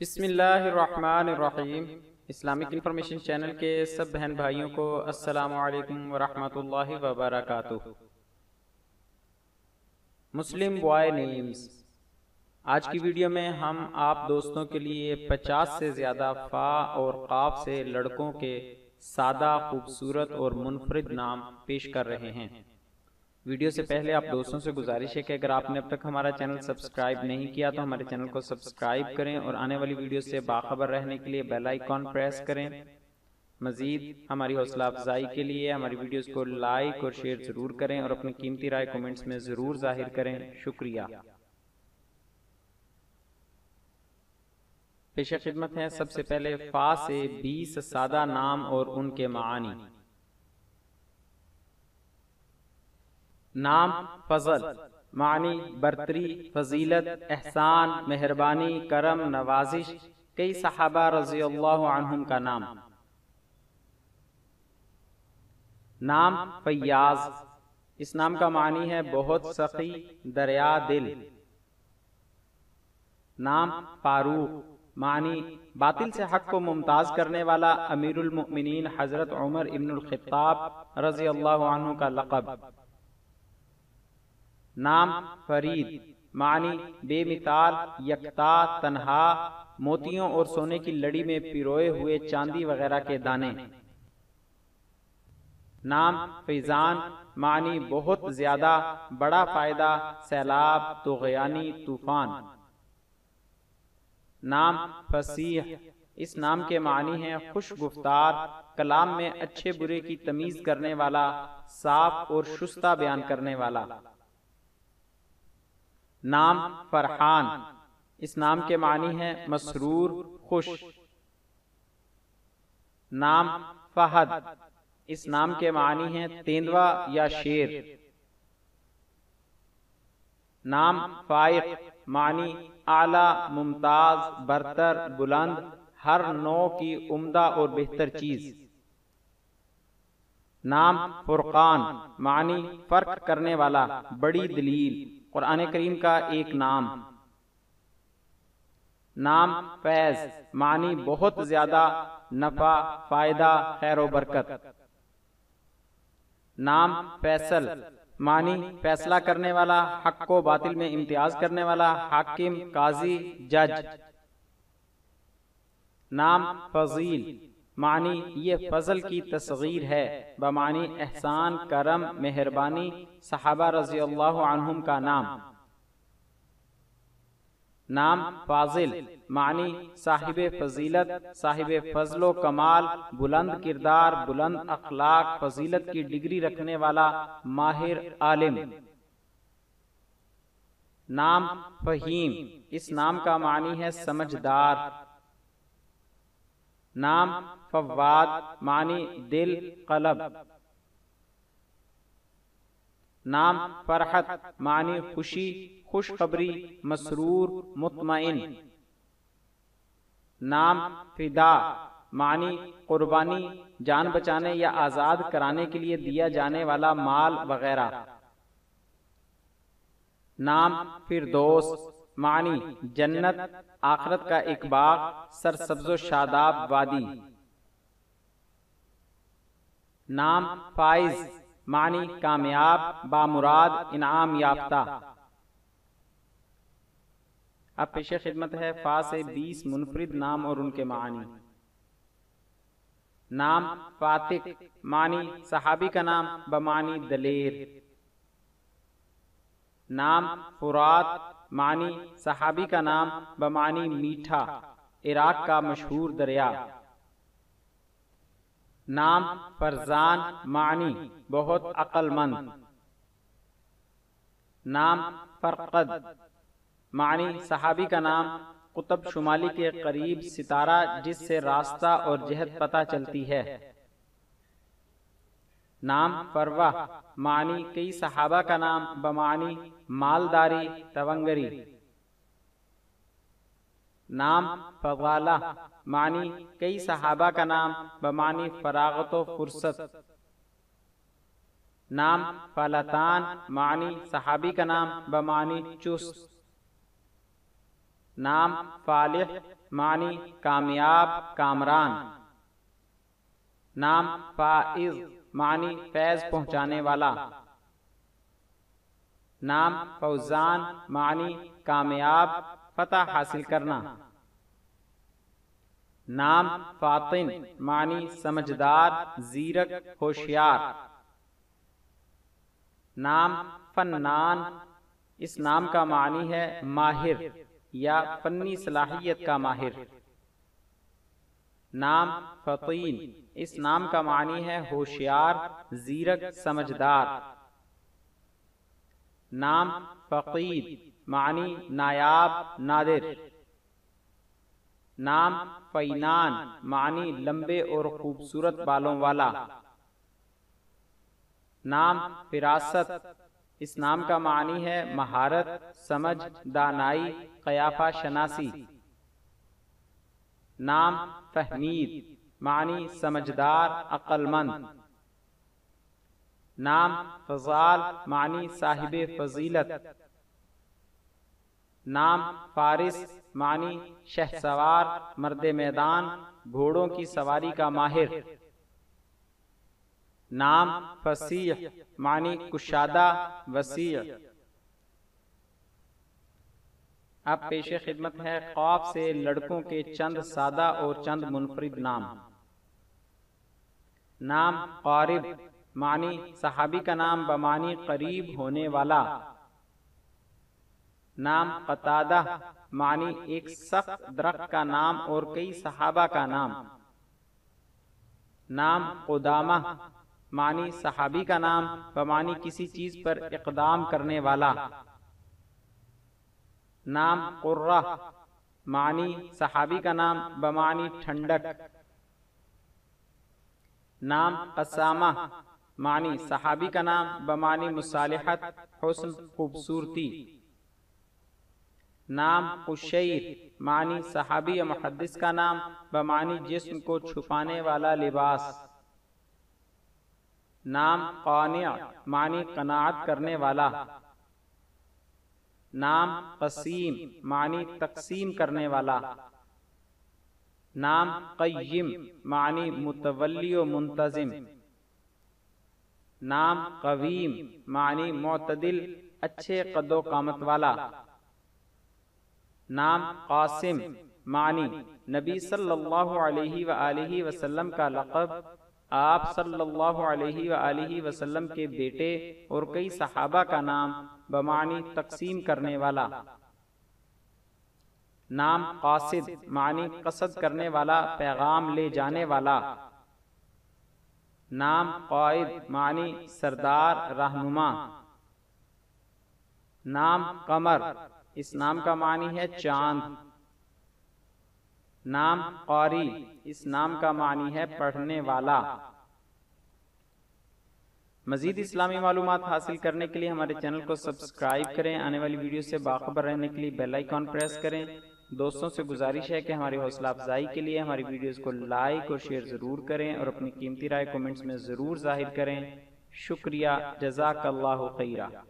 बिसमीम Islamic information channel के सब बहन भाइयों को अस्सलाम वालेकुम वरहमतुल्लाहि वबरकatuh मुस्लिम बॉय नेम्स आज की वीडियो में हम आप दोस्तों के लिए 50 से ज़्यादा फ़ा और काफ से लड़कों के सादा खूबसूरत और मुनफरद नाम पेश कर रहे हैं वीडियो से पहले आप दोस्तों से गुजारिश है कि अगर आपने अब तक हमारा चैनल सब्सक्राइब नहीं किया तो, तो हमारे चैनल को सब्सक्राइब करें और आने वाली वीडियो से बाखबर रहने के लिए बेल आइकॉन प्रेस करें मज़ीद हमारी हौसला अफजाई के लिए हमारी वीडियोस को लाइक और शेयर ज़रूर करें और अपनी कीमती राय कमेंट्स में ज़रूर जाहिर करें शुक्रिया पेशा खिदमत है सबसे पहले फ़ा से बीस सादा नाम और उनके मानी नाम फजल मानी बरतरी फजीलत एहसान मेहरबानी करम नवाजिश कई सहाबा रजी अल्लाह का नाम नाम फयाज इस नाम का मानी है बहुत सखी दरिया दिल नाम फारूक मानी बातिल से हक को मुमताज करने वाला अमीरमिन हजरत उमर इबन खिताब रजी अल्लाह का लकब नाम फरीद मानी बेमिताल यकता तनहा मोतियों और सोने की लड़ी में पिरोए हुए चांदी वगैरह के दाने नाम फिजान मानी बहुत ज्यादा बड़ा फायदा सैलाब तुगयानी तूफान नाम फसीह इस नाम के मानी है खुश गुफ्तार कलाम में अच्छे बुरे की तमीज करने वाला साफ और शुस्ता बयान करने वाला नाम फरहान इस नाम के मानी है मसरूर खुश नाम फहद इस नाम के मानी है तेंदवा या शेर नाम फाइक मानी आला मुमताज बरतर बुलंद हर नौ की उम्दा और बेहतर चीज नाम फुरकान मानी फर्क करने वाला बड़ी दलील कुरान करीम का एक नाम नाम फैज मानी बहुत ज्यादा नफा फायदा खैर बरकत नाम फैसल मानी फैसला करने वाला हक को बातिल में इम्तियाज करने वाला हाकिम काजी जज नाम फजील मानी ये फजल की तस्वीर है बमानी एहसान करम मेहरबानी साहबा रजी अल्लाह का नाम नाम फाजिल मानी साहिब फजीलत साहिब फजलो कमाल बुलंद किरदार बुलंद अखलाक फजीलत की डिग्री रखने वाला माहिर आलिम नाम फहीम इस नाम का मानी है समझदार नाम फवाद मानी दिल कलब नाम फरहत मानी खुशी खुशखबरी मसरूर मुतमिन नाम फिदा मानी कुर्बानी जान बचाने या आज़ाद कराने के लिए दिया जाने वाला माल वगैरह नाम फिर दोस्त मानी जन्नत आखरत का एक बाग सर सब्जो शादाब वादी नाम फाइज मानी कामयाब बामुराद इनाम याफ्ता अब पेश खिदमत है फा से बीस मुनफरिद नाम और उनके मानी नाम फातिक मानी सहाबी का नाम बमानी दलेर नाम फुरात मानी सहाबी का नाम बमानी मीठा इराक का मशहूर दरिया नाम फरजान मानी बहुत अक्लमंद नाम फरकद मानी सहाबी का नाम कुतुब शुमाली के करीब सितारा जिससे रास्ता और जहत पता चलती है नाम फरवा मानी कई सहाबा का नाम बमानी मालदारी तवंगरी नाम फवाला मानी कई सहाबा का नाम बमानी फरागत फुर्सत नाम फलतान मानी सहाबी का नाम बमानी चुस नाम फालिह मानी कामयाब कामरान नाम फाइज मानी फैज पहुंचाने वाला नाम फौजान मानी कामयाब फतह हासिल करना नाम फातिन मानी समझदार जीरक होशियार नाम फन्नान इस नाम का मानी है माहिर या फन्नी सलाहियत का माहिर नाम फतीन इस नाम का मानी है होशियार जीरक समझदार नाम फकीद मानी नायाब नादिर नाम फैनान मानी लंबे और खूबसूरत बालों वाला नाम फिरासत इस नाम का मानी है महारत समझ दानाई कयाफा शनासी नाम फहमीद मानी समझदार अक्लमंद नाम फजाल मानी साहिब फजीलत नाम फारिस मानी शहसवार मर्द मैदान घोड़ों की सवारी का माहिर नाम फसीह मानी कुशादा वसीह अब पेशे खिदमत है खौफ से लड़कों के चंद सादा और चंद मुनफरिद नाम नाम कारिब मानी सहाबी का नाम बमानी करीब होने वाला नाम कतादा मानी एक सख्त दरख्त का नाम और कई सहाबा का नाम नाम उदामा मानी सहाबी का नाम बमानी किसी चीज पर इकदाम करने वाला नाम कुर्रा मानी सहाबी का नाम बमानी ठंडक नाम असामा मानी सहाबी का नाम बमानी मुसालहत हुस्न खूबसूरती नाम उशैर मानी सहाबी या मुहदस का नाम बमानी जिस्म को छुपाने वाला लिबास नाम कौनिया मानी कनात करने वाला नाम कसीम मानी तकसीम करने वाला नाम कयम मानी मुतवली मुंतजिम नाम कवीम मानी मोतदिल अच्छे कदो कामत वाला नाम कासिम मानी नबी सल्लल्लाहु अलैहि अलैहि वसल्लम का लक़ब आप सल्लल्लाहु अलैहि अलैहि वसल्लम के बेटे और कई सहाबा का नाम बमानी तकसीम करने वाला नाम कासिद मानी कसद करने वाला पैगाम ले जाने वाला नाम कायद मानी सरदार रहनुमा नाम कमर इस नाम का मानी है चांद नाम कौरी इस नाम का मानी है पढ़ने वाला मजीद इस्लामी मालूम हासिल करने के लिए हमारे चैनल को सब्सक्राइब करें आने वाली वीडियो से बाखबर रहने के लिए बेल आइकॉन प्रेस करें दोस्तों से गुजारिश है कि हमारी हौसला अफजाई के लिए हमारी वीडियोस को लाइक और शेयर ज़रूर करें और अपनी कीमती राय कमेंट्स में ज़रूर जाहिर करें शुक्रिया जजाक खैरा